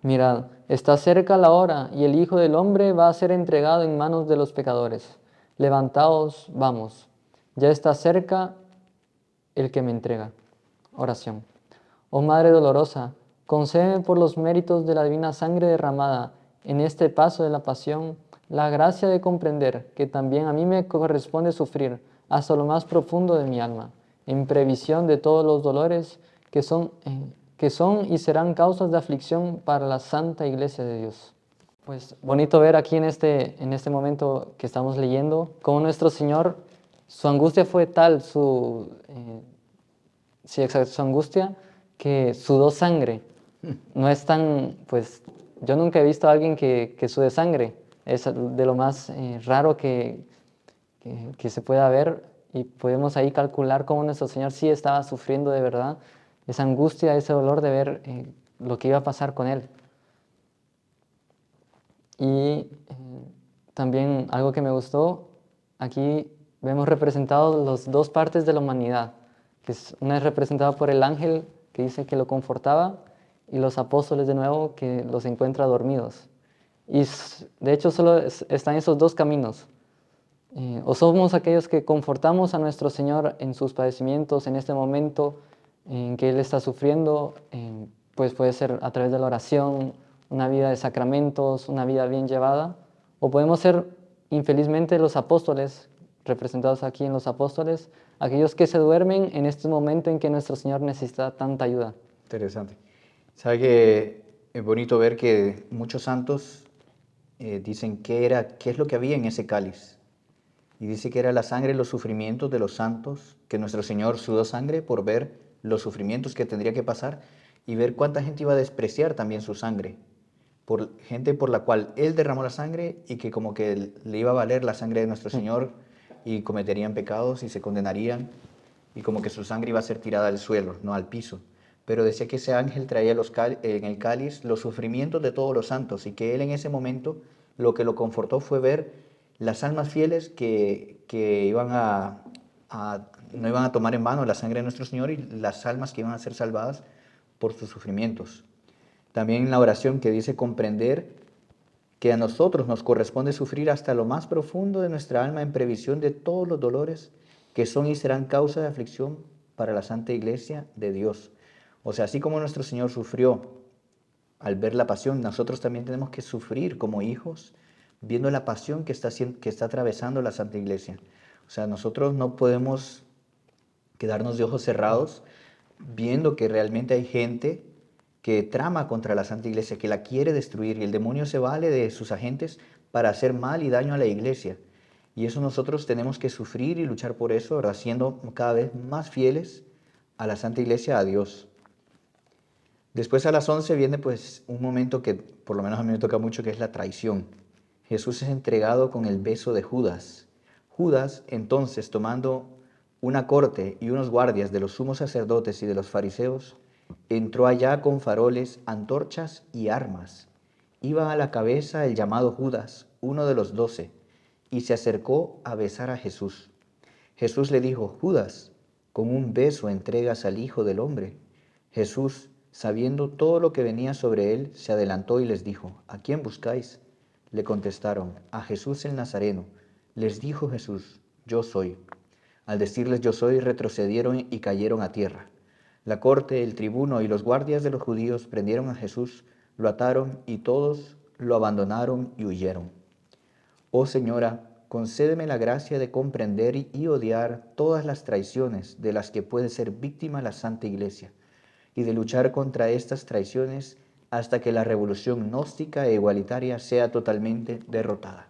[SPEAKER 2] Mirad, está cerca la hora y el Hijo del Hombre va a ser entregado en manos de los pecadores. Levantaos, vamos. Ya está cerca el que me entrega. Oración. Oh Madre Dolorosa, concede por los méritos de la divina sangre derramada en este paso de la pasión la gracia de comprender que también a mí me corresponde sufrir hasta lo más profundo de mi alma, en previsión de todos los dolores que son, eh, que son y serán causas de aflicción para la Santa Iglesia de Dios. Pues bonito ver aquí en este, en este momento que estamos leyendo cómo nuestro Señor su angustia fue tal, su, eh, sí, exacto, su angustia, que sudó sangre. *laughs* No es tan, pues, yo nunca he visto a alguien que, que sude sangre. Es de lo más eh, raro que, que, se pueda ver y podemos ahí calcular cómo nuestro Señor sí estaba sufriendo de verdad esa angustia, ese dolor de ver eh, lo que iba a pasar con él. Y también algo que me gustó, aquí vemos representados las dos partes de la humanidad, que es, una es representada por el ángel que dice que lo confortaba y los apóstoles de nuevo que los encuentra dormidos. Y de hecho solo están esos dos caminos. Eh, o somos aquellos que confortamos a nuestro Señor en sus padecimientos, en este momento en que Él está sufriendo, eh, pues puede ser a través de la oración, una vida de sacramentos, una vida bien llevada, o podemos ser infelizmente los apóstoles representados aquí en los apóstoles, aquellos que se duermen en este momento en que nuestro Señor necesita tanta ayuda. Interesante.
[SPEAKER 1] ¿Sabe que es bonito ver que muchos santos eh, dicen qué era, qué es lo que había en ese cáliz? Y dice que era la sangre y los sufrimientos de los santos, que nuestro Señor sudó sangre por ver los sufrimientos que tendría que pasar y ver cuánta gente iba a despreciar también su sangre, por gente por la cual él derramó la sangre y que como que le iba a valer la sangre de nuestro Señor y cometerían pecados y se condenarían y como que su sangre iba a ser tirada al suelo, no al piso. Pero decía que ese ángel traía eh, en el cáliz los sufrimientos de todos los santos y que él en ese momento lo que lo confortó fue ver las almas fieles que, iban a, no iban a tomar en vano la sangre de nuestro Señor y las almas que iban a ser salvadas por sus sufrimientos. También en la oración que dice comprender que a nosotros nos corresponde sufrir hasta lo más profundo de nuestra alma en previsión de todos los dolores que son y serán causa de aflicción para la Santa Iglesia de Dios. O sea, así como nuestro Señor sufrió al ver la pasión, nosotros también tenemos que sufrir como hijos viendo la pasión que está, que está atravesando la Santa Iglesia. O sea, nosotros no podemos quedarnos de ojos cerrados viendo que realmente hay gente que trama contra la Santa Iglesia, que la quiere destruir, y el demonio se vale de sus agentes para hacer mal y daño a la Iglesia. Y eso nosotros tenemos que sufrir y luchar por eso, siendo cada vez más fieles a la Santa Iglesia, a Dios. Después a las 11 viene pues un momento que por lo menos a mí me toca mucho, que es la traición. Jesús es entregado con el beso de Judas. Judas entonces tomando una corte y unos guardias de los sumos sacerdotes y de los fariseos, Entró allá con faroles, antorchas y armas. Iba a la cabeza el llamado Judas, uno de los doce, y se acercó a besar a Jesús. Jesús le dijo, Judas, con un beso entregas al Hijo del Hombre. Jesús, sabiendo todo lo que venía sobre él, se adelantó y les dijo, ¿a quién buscáis? Le contestaron, a Jesús el Nazareno. Les dijo Jesús, yo soy. Al decirles yo soy, retrocedieron y cayeron a tierra. La corte, el tribuno y los guardias de los judíos prendieron a Jesús, lo ataron y todos lo abandonaron y huyeron. Oh Señora, concédeme la gracia de comprender y odiar todas las traiciones de las que puede ser víctima la Santa Iglesia y de luchar contra estas traiciones hasta que la revolución gnóstica e igualitaria sea totalmente derrotada.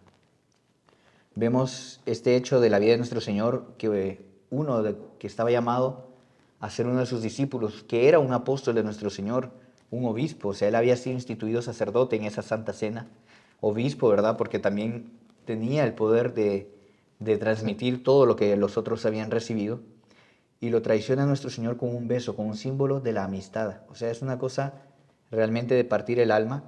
[SPEAKER 1] Vemos este hecho de la vida de nuestro Señor que uno que estaba llamado a uno de sus discípulos, que era un apóstol de nuestro Señor, un obispo, o sea, él había sido instituido sacerdote en esa santa cena, obispo, ¿verdad? Porque también tenía el poder de, transmitir todo lo que los otros habían recibido, y lo traiciona nuestro Señor con un beso, con un símbolo de la amistad, o sea, es una cosa realmente de partir el alma,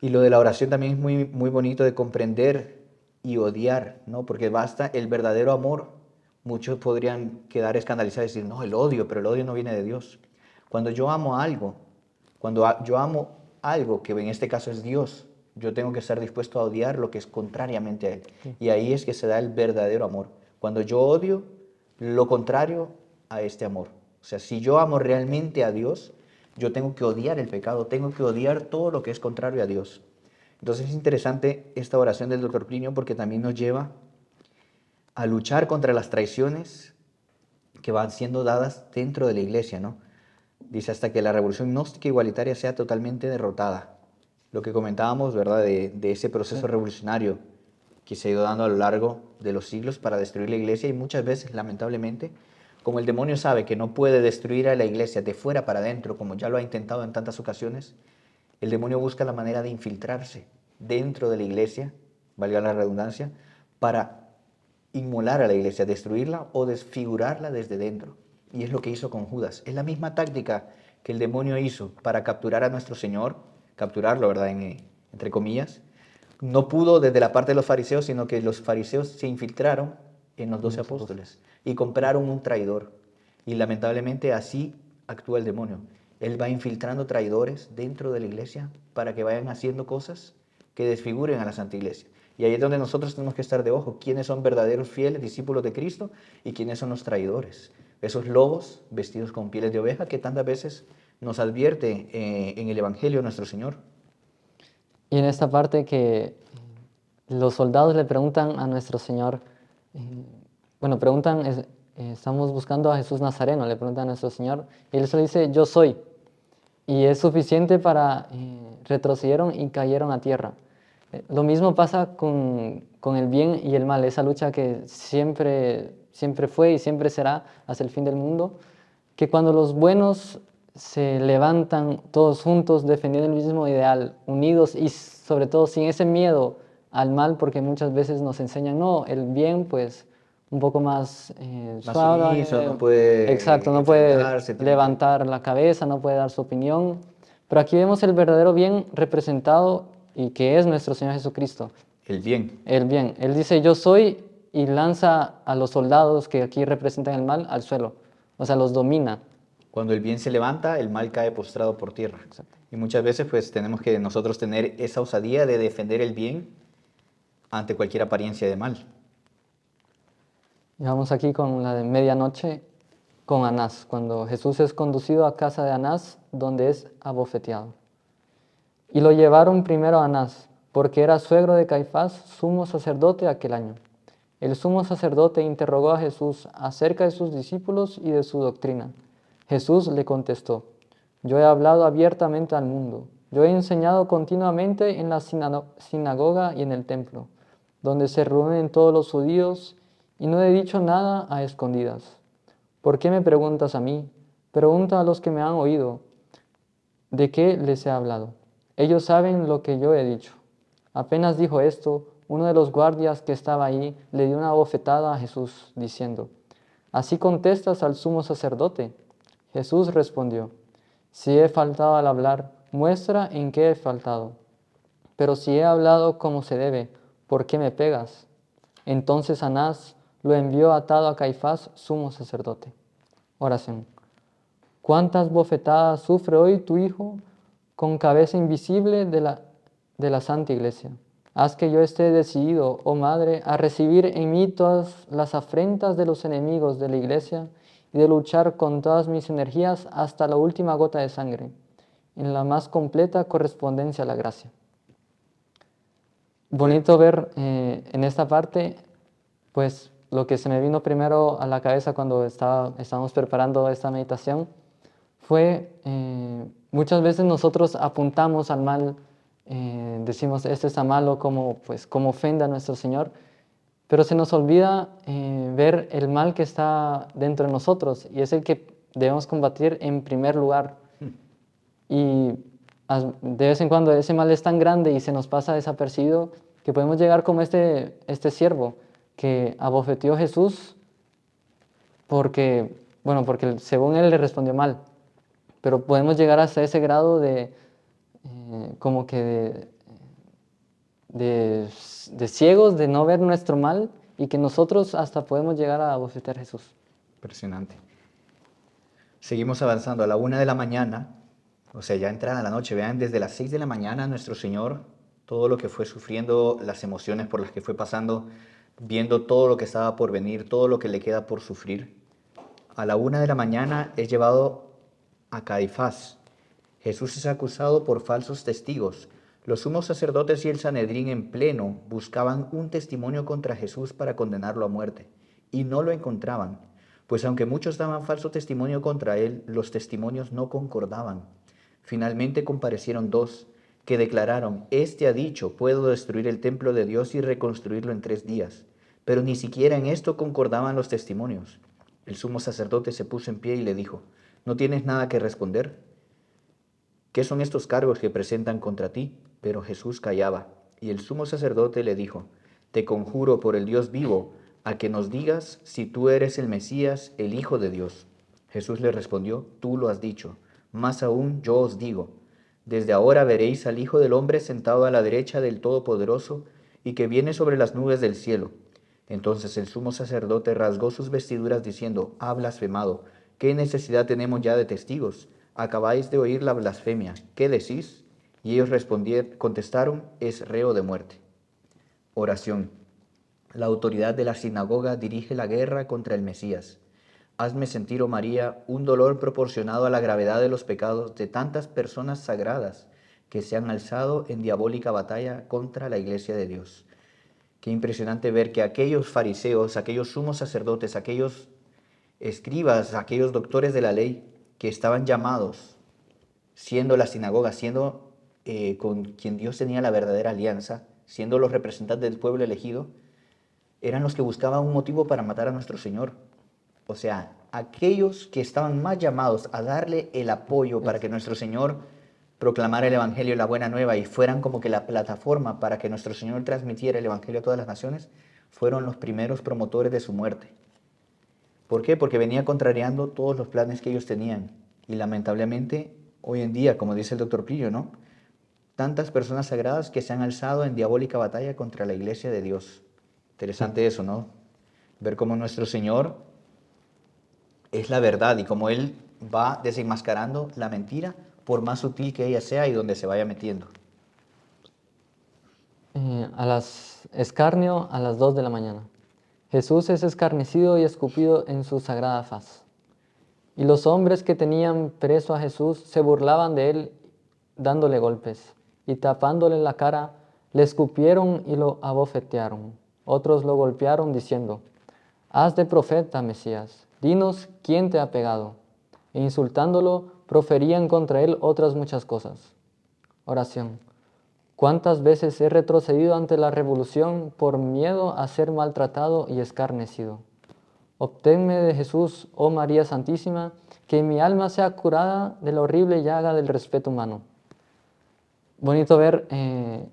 [SPEAKER 1] y lo de la oración también es muy, muy bonito de comprender y odiar, ¿no? Porque basta el verdadero amor Muchos podrían quedar escandalizados y decir, no, el odio, pero el odio no viene de Dios. Cuando yo amo algo, cuando yo amo algo, que en este caso es Dios, yo tengo que estar dispuesto a odiar lo que es contrariamente a Él. Y ahí es que se da el verdadero amor. Cuando yo odio lo contrario a este amor. O sea, si yo amo realmente a Dios, yo tengo que odiar el pecado, tengo que odiar todo lo que es contrario a Dios. Entonces es interesante esta oración del doctor Plinio porque también nos lleva a luchar contra las traiciones que van siendo dadas dentro de la iglesia, ¿no? Dice hasta que la revolución gnóstica igualitaria sea totalmente derrotada. Lo que comentábamos, ¿verdad? De, ese proceso revolucionario que se ha ido dando a lo largo de los siglos para destruir la iglesia y muchas veces, lamentablemente, como el demonio sabe que no puede destruir a la iglesia de fuera para adentro, como ya lo ha intentado en tantas ocasiones, el demonio busca la manera de infiltrarse dentro de la iglesia, valga la redundancia, para inmolar a la iglesia, destruirla o desfigurarla desde dentro. Y es lo que hizo con Judas. Es la misma táctica que el demonio hizo para capturar a nuestro Señor, capturarlo, ¿verdad? En, eh, entre comillas. No pudo desde la parte de los fariseos, sino que los fariseos se infiltraron en los doce apóstoles y compraron un traidor. Y lamentablemente así actúa el demonio. Él va infiltrando traidores dentro de la iglesia para que vayan haciendo cosas que desfiguren a la Santa Iglesia. Y ahí es donde nosotros tenemos que estar de ojo, quiénes son verdaderos fieles discípulos de Cristo y quiénes son los traidores. Esos lobos vestidos con pieles de oveja que tantas veces nos advierte eh, en el Evangelio nuestro Señor.
[SPEAKER 2] Y en esta parte que los soldados le preguntan a nuestro Señor, eh, bueno, preguntan, eh, estamos buscando a Jesús Nazareno, le preguntan a nuestro Señor, y él solo dice, yo soy. Y es suficiente para, retrocedieron y cayeron a tierra. Lo mismo pasa con, el bien y el mal, esa lucha que siempre, siempre fue y siempre será hasta el fin del mundo, que cuando los buenos se levantan todos juntos defendiendo el mismo ideal, unidos y sobre todo sin ese miedo al mal, porque muchas veces nos enseñan, no, el bien pues un poco más, eh, suave,
[SPEAKER 1] eh, exacto,
[SPEAKER 2] no puede levantar la cabeza, no puede dar su opinión, pero aquí vemos el verdadero bien representado y que es nuestro Señor Jesucristo. El bien. El bien. Él dice, yo soy y lanza a los soldados que aquí representan el mal al suelo. O sea, los domina.
[SPEAKER 1] Cuando el bien se levanta, el mal cae postrado por tierra. Y muchas veces pues tenemos que nosotros tener esa osadía de defender el bien ante cualquier apariencia de mal.
[SPEAKER 2] Y vamos aquí con la de medianoche con Anás, cuando Jesús es conducido a casa de Anás, donde es abofeteado. Y lo llevaron primero a Anás, porque era suegro de Caifás, sumo sacerdote aquel año. El sumo sacerdote interrogó a Jesús acerca de sus discípulos y de su doctrina. Jesús le contestó, yo he hablado abiertamente al mundo, yo he enseñado continuamente en la sinagoga y en el templo, donde se reúnen todos los judíos, y no he dicho nada a escondidas. ¿Por qué me preguntas a mí? Pregunta a los que me han oído, ¿de qué les he hablado? Ellos saben lo que yo he dicho. Apenas dijo esto, uno de los guardias que estaba ahí le dio una bofetada a Jesús, diciendo, Así contestas al sumo sacerdote. Jesús respondió, Si he faltado al hablar, muestra en qué he faltado. Pero si he hablado como se debe, ¿por qué me pegas? Entonces Anás lo envió atado a Caifás, sumo sacerdote. Oración. ¿Cuántas bofetadas sufre hoy tu hijo con cabeza invisible de la, Santa Iglesia. Haz que yo esté decidido, oh Madre, a recibir en mí todas las afrentas de los enemigos de la Iglesia y de luchar con todas mis energías hasta la última gota de sangre, en la más completa correspondencia a la gracia. Bonito ver eh, en esta parte, pues lo que se me vino primero a la cabeza cuando estaba, estábamos preparando esta meditación fue, eh, muchas veces nosotros apuntamos al mal, eh, decimos, este está malo, como, pues, como ofenda a nuestro Señor, pero se nos olvida eh, ver el mal que está dentro de nosotros y es el que debemos combatir en primer lugar. Hmm. Y de vez en cuando ese mal es tan grande y se nos pasa desapercibido que podemos llegar como este, este siervo que abofeteó a Jesús porque, bueno, porque según él le respondió mal pero podemos llegar hasta ese grado de eh, como que de, ciegos, de no ver nuestro mal y que nosotros hasta podemos llegar a bofetear a Jesús.
[SPEAKER 1] Impresionante. Seguimos avanzando a la una de la mañana, o sea, ya entrada la noche, vean, desde las seis de la mañana nuestro Señor, todo lo que fue sufriendo, las emociones por las que fue pasando, viendo todo lo que estaba por venir, todo lo que le queda por sufrir. A la una de la mañana es llevado a Caifás. Jesús es acusado por falsos testigos. Los sumos sacerdotes y el Sanedrín en pleno buscaban un testimonio contra Jesús para condenarlo a muerte, y no lo encontraban, pues aunque muchos daban falso testimonio contra él, los testimonios no concordaban. Finalmente comparecieron dos, que declararon, Este ha dicho, puedo destruir el templo de Dios y reconstruirlo en tres días. Pero ni siquiera en esto concordaban los testimonios. El sumo sacerdote se puso en pie y le dijo, no tienes nada que responder. ¿Qué son estos cargos que presentan contra ti? Pero Jesús callaba, y el sumo sacerdote le dijo, Te conjuro por el Dios vivo, a que nos digas si tú eres el Mesías, el Hijo de Dios. Jesús le respondió, Tú lo has dicho, más aún yo os digo, desde ahora veréis al Hijo del Hombre sentado a la derecha del Todopoderoso y que viene sobre las nubes del cielo. Entonces el sumo sacerdote rasgó sus vestiduras diciendo, Ha blasfemado, ¿Qué necesidad tenemos ya de testigos? Acabáis de oír la blasfemia. ¿Qué decís? Y ellos respondieron, contestaron, es reo de muerte. Oración. La autoridad de la sinagoga dirige la guerra contra el Mesías. Hazme sentir, oh María, un dolor proporcionado a la gravedad de los pecados de tantas personas sagradas que se han alzado en diabólica batalla contra la iglesia de Dios. Qué impresionante ver que aquellos fariseos, aquellos sumos sacerdotes, aquellos escribas, aquellos doctores de la ley que estaban llamados, siendo la sinagoga, siendo eh, con quien Dios tenía la verdadera alianza, siendo los representantes del pueblo elegido, eran los que buscaban un motivo para matar a nuestro Señor. O sea, aquellos que estaban más llamados a darle el apoyo para que nuestro Señor proclamara el Evangelio, y la buena nueva, y fueran como que la plataforma para que nuestro Señor transmitiera el Evangelio a todas las naciones, fueron los primeros promotores de su muerte. ¿Por qué? Porque venía contrariando todos los planes que ellos tenían. Y lamentablemente, hoy en día, como dice el doctor Pillo, ¿no? Tantas personas sagradas que se han alzado en diabólica batalla contra la iglesia de Dios. Interesante eso, ¿no? Ver cómo nuestro Señor es la verdad y cómo Él va desenmascarando la mentira, por más sutil que ella sea y donde se vaya metiendo.
[SPEAKER 2] Eh, a las escarnio a las 2 de la mañana. Jesús es escarnecido y escupido en su sagrada faz. Y los hombres que tenían preso a Jesús se burlaban de él dándole golpes y tapándole la cara, le escupieron y lo abofetearon. Otros lo golpearon diciendo, Haz de profeta, Mesías, dinos quién te ha pegado. E insultándolo, proferían contra él otras muchas cosas. Oración. ¿Cuántas veces he retrocedido ante la revolución por miedo a ser maltratado y escarnecido? Obténme de Jesús, oh María Santísima, que mi alma sea curada de la horrible llaga del respeto humano. Bonito ver eh,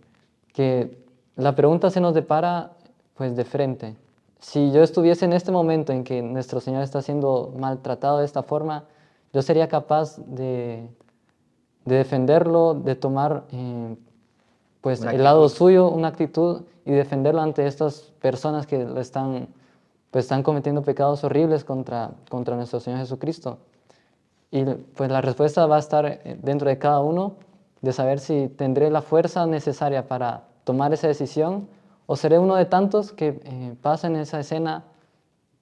[SPEAKER 2] que la pregunta se nos depara pues de frente. Si yo estuviese en este momento en que nuestro Señor está siendo maltratado de esta forma, yo sería capaz de, defenderlo, de tomar eh, pues el lado suyo, una actitud y defenderlo ante estas personas que están, pues, están cometiendo pecados horribles contra, contra nuestro Señor Jesucristo. Y pues la respuesta va a estar eh, dentro de cada uno, de saber si tendré la fuerza necesaria para tomar esa decisión o seré uno de tantos que eh, pasen esa escena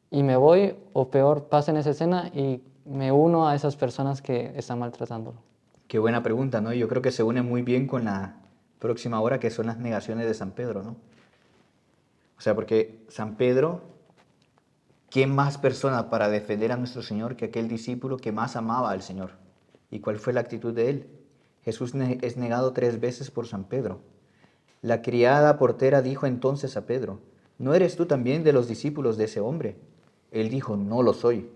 [SPEAKER 2] y me voy o peor pasen esa escena y me uno a esas personas que están maltratándolo.
[SPEAKER 1] Qué buena pregunta, ¿no? Yo creo que se une muy bien con la próxima hora, que son las negaciones de San Pedro, ¿no? O sea, porque San Pedro, ¿quién más persona para defender a nuestro Señor que aquel discípulo que más amaba al Señor? ¿Y cuál fue la actitud de él? Jesús es negado tres veces por San Pedro. La criada portera dijo entonces a Pedro, ¿no eres tú también de los discípulos de ese hombre? Él dijo, no lo soy.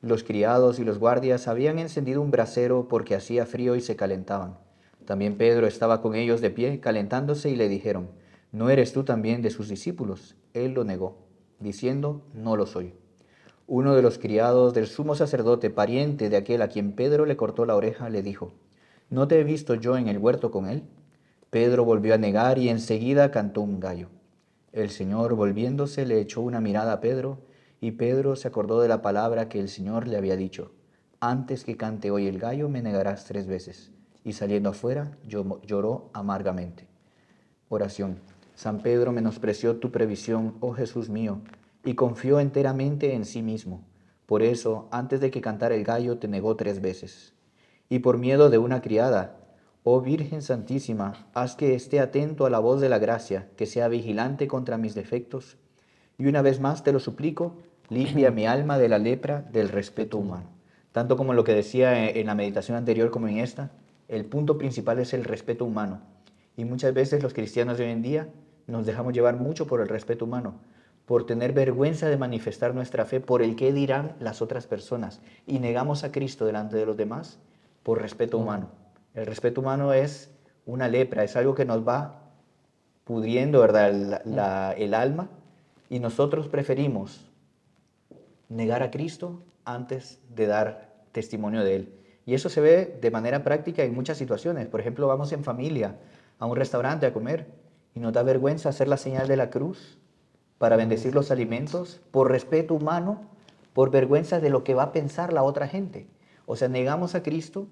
[SPEAKER 1] Los criados y los guardias habían encendido un brasero porque hacía frío y se calentaban. También Pedro estaba con ellos de pie, calentándose, y le dijeron, ¿no eres tú también de sus discípulos? Él lo negó, diciendo, no lo soy. Uno de los criados del sumo sacerdote, pariente de aquel a quien Pedro le cortó la oreja, le dijo, ¿no te he visto yo en el huerto con él? Pedro volvió a negar y enseguida cantó un gallo. El Señor, volviéndose, le echó una mirada a Pedro, y Pedro se acordó de la palabra que el Señor le había dicho, antes que cante hoy el gallo me negarás tres veces y saliendo afuera lloró amargamente. Oración. San Pedro menospreció tu previsión, oh Jesús mío, y confió enteramente en sí mismo.
[SPEAKER 2] Por eso,
[SPEAKER 1] antes de que cantara el gallo, te negó tres veces. Y por miedo de una criada, oh Virgen Santísima, haz que esté atento a la voz de la gracia, que sea vigilante contra mis defectos. Y una vez más te lo suplico, limpia mi alma de la lepra del respeto humano. Tanto como lo que decía eh, en la meditación anterior como en esta, el punto principal es el respeto humano. Y muchas veces los cristianos de hoy en día nos dejamos llevar mucho por el respeto humano, por tener vergüenza de manifestar nuestra fe, por el que dirán las otras personas. Y negamos a Cristo delante de los demás por respeto humano. El respeto humano es una lepra, es algo que nos va pudriendo ¿verdad? el alma y nosotros preferimos negar a Cristo antes de dar testimonio de Él. Y eso se ve de manera práctica en muchas situaciones. Por ejemplo, vamos en familia a un restaurante a comer y nos da vergüenza hacer la señal de la cruz para bendecir los alimentos por respeto humano, por vergüenza de lo que va a pensar la otra gente. O sea, negamos a Cristo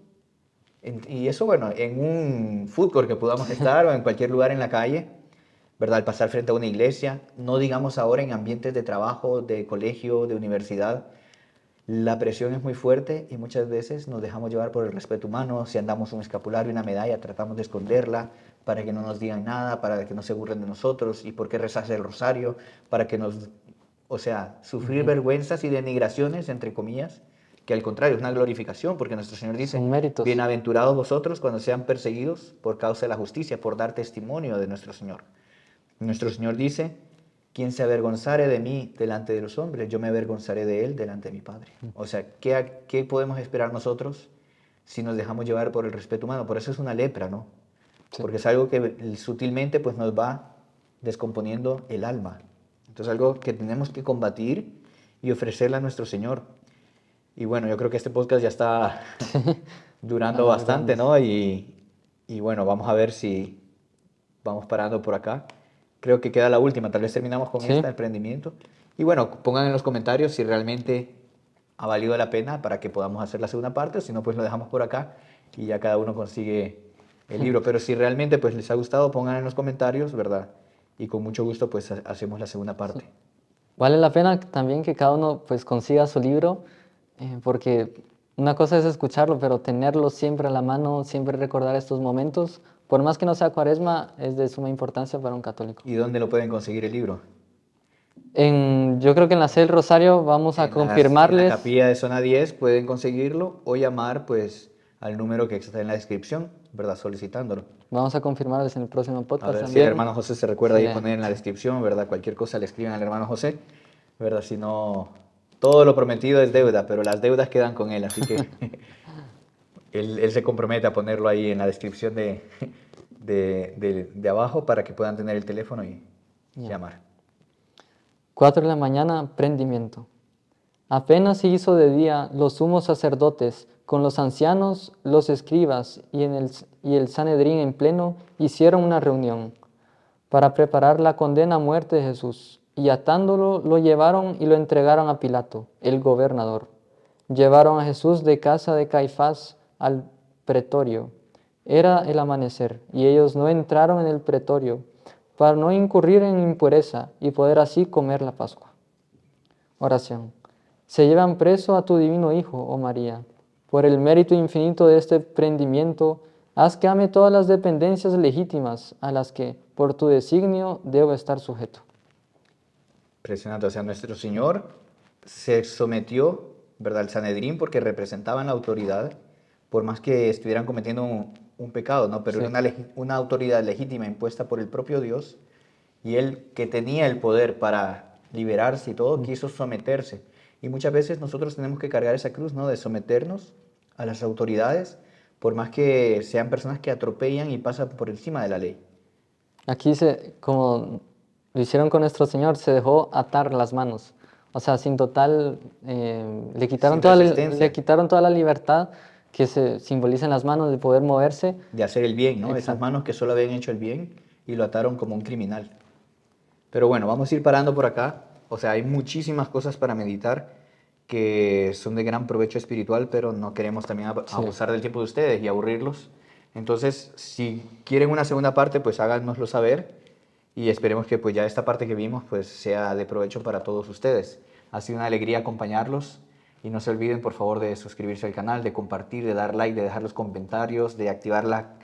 [SPEAKER 1] y eso, bueno, en un food court que podamos estar o en cualquier lugar en la calle, ¿verdad? Al pasar frente a una iglesia, no digamos ahora en ambientes de trabajo, de colegio, de universidad, la presión es muy fuerte y muchas veces nos dejamos llevar por el respeto humano. Si andamos un escapulario, y una medalla, tratamos de esconderla para que no nos digan nada, para que no se burlen de nosotros. ¿Y por qué rezas el rosario? Para que nos... O sea, sufrir vergüenzas y denigraciones, entre comillas, que al contrario es una glorificación, porque nuestro Señor dice, bienaventurados vosotros cuando sean perseguidos por causa de la justicia, por dar testimonio de nuestro Señor. Nuestro Señor dice, quien se avergonzare de mí delante de los hombres, yo me avergonzaré de él delante de mi Padre. Mm. O sea, ¿qué, qué podemos esperar nosotros si nos dejamos llevar por el respeto humano? Por eso es una lepra, ¿no? Porque es algo que sutilmente pues, nos va descomponiendo el alma. Entonces algo que tenemos que combatir y ofrecerle a nuestro Señor. Y bueno, yo creo que este podcast ya está *laughs* durando bastante, ¿no? Y, y bueno, vamos a ver si vamos parando por acá creo que queda la última. Tal vez terminamos con este emprendimiento. Y bueno, pongan en los comentarios si realmente ha valido la pena para que podamos hacer la segunda parte, si no, pues lo dejamos por acá y ya cada uno consigue el libro. Pero si realmente pues les ha gustado, pongan en los comentarios, ¿verdad? Y con mucho gusto pues hacemos la segunda parte.
[SPEAKER 2] Vale la pena también que cada uno pues consiga su libro, eh, porque una cosa es escucharlo, pero tenerlo siempre a la mano, siempre recordar estos momentos, por más que no sea cuaresma, es de suma importancia para un católico. ¿Y dónde lo pueden conseguir el libro? En, yo creo que en la sede del Rosario vamos a confirmarles. en la
[SPEAKER 1] capilla de zona 10 pueden conseguirlo o llamar pues al número que está en la descripción, ¿verdad? Solicitándolo.
[SPEAKER 2] Vamos a confirmarles en el próximo podcast. A ver, Si el hermano
[SPEAKER 1] José se recuerda poner en la descripción, ¿verdad? Cualquier cosa le escriben al hermano José, ¿verdad? Si no, todo lo prometido es deuda, pero las deudas quedan con él, así que *laughs* él, se compromete a ponerlo ahí en la descripción de, de, abajo para que puedan tener el teléfono y
[SPEAKER 2] llamar. Cuatro de la mañana, prendimiento. Apenas se hizo de día, los sumos sacerdotes, con los ancianos, los escribas y, el, y el Sanedrín en pleno, hicieron una reunión para preparar la condena a muerte de Jesús, y atándolo lo llevaron y lo entregaron a Pilato, el gobernador. Llevaron a Jesús de casa de Caifás al pretorio. Era el amanecer y ellos no entraron en el pretorio para no incurrir en impureza y poder así comer la Pascua. Oración. Se llevan preso a tu divino Hijo, oh María. Por el mérito infinito de este prendimiento, haz que ame todas las dependencias legítimas a las que, por tu designio, debo estar sujeto.
[SPEAKER 1] Presionando hacia nuestro Señor se sometió, ¿verdad?, al Sanedrín porque representaban la autoridad por más que estuvieran cometiendo un, pecado, ¿no? Pero era una, autoridad legítima impuesta por el propio Dios y él que tenía el poder para liberarse y todo, quiso someterse. Y muchas veces nosotros tenemos que cargar esa cruz, ¿no? De someternos a las autoridades, por más que sean personas que atropellan y pasan por encima de la ley.
[SPEAKER 2] Aquí se, como lo hicieron con nuestro Señor, se dejó atar las manos. O sea, sin total, eh, le, quitaron toda le quitaron toda la libertad que se simbolizan las manos de poder moverse.
[SPEAKER 1] De hacer el bien, ¿no? Esas manos que solo habían hecho el bien y lo ataron como un criminal. Pero bueno, vamos a ir parando por acá. O sea, hay muchísimas cosas para meditar que son de gran provecho espiritual, pero no queremos también abusar del tiempo de ustedes y aburrirlos. Entonces, si quieren una segunda parte, pues háganoslo saber y esperemos que pues ya esta parte que vimos pues sea de provecho para todos ustedes. Ha sido una alegría acompañarlos y no se olviden, por favor, de suscribirse al canal, de compartir, de dar like, de dejar los comentarios, de activar la,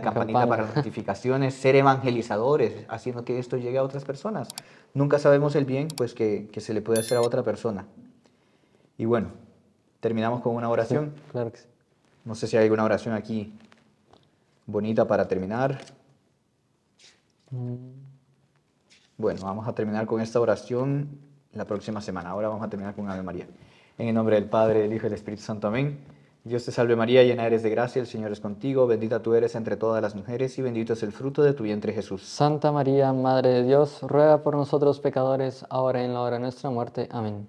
[SPEAKER 1] campanita para notificaciones, ser evangelizadores, haciendo que esto llegue a otras personas. Nunca sabemos el bien pues, que, se le puede hacer a otra persona. Y bueno, terminamos con una oración. claro que sí. No sé si hay alguna oración aquí bonita para terminar. Mm. Bueno, vamos a terminar con esta oración la próxima semana. Ahora vamos a terminar con Ave María. En el nombre del Padre, del Hijo y del Espíritu Santo. Amén. Dios te salve María, llena eres de gracia, el Señor es contigo, bendita tú eres entre todas las mujeres y bendito es el fruto de tu vientre
[SPEAKER 2] Jesús. Santa María, Madre de Dios, ruega por nosotros pecadores, ahora y en la hora de nuestra muerte. Amén.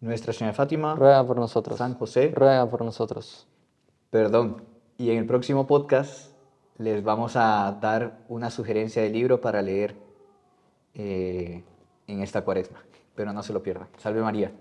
[SPEAKER 2] Nuestra Señora Fátima, ruega por nosotros. San José, ruega por nosotros.
[SPEAKER 1] Perdón. Y en el próximo podcast les vamos a dar una sugerencia de libro para leer eh, en esta cuaresma, pero no se lo pierdan. Salve María.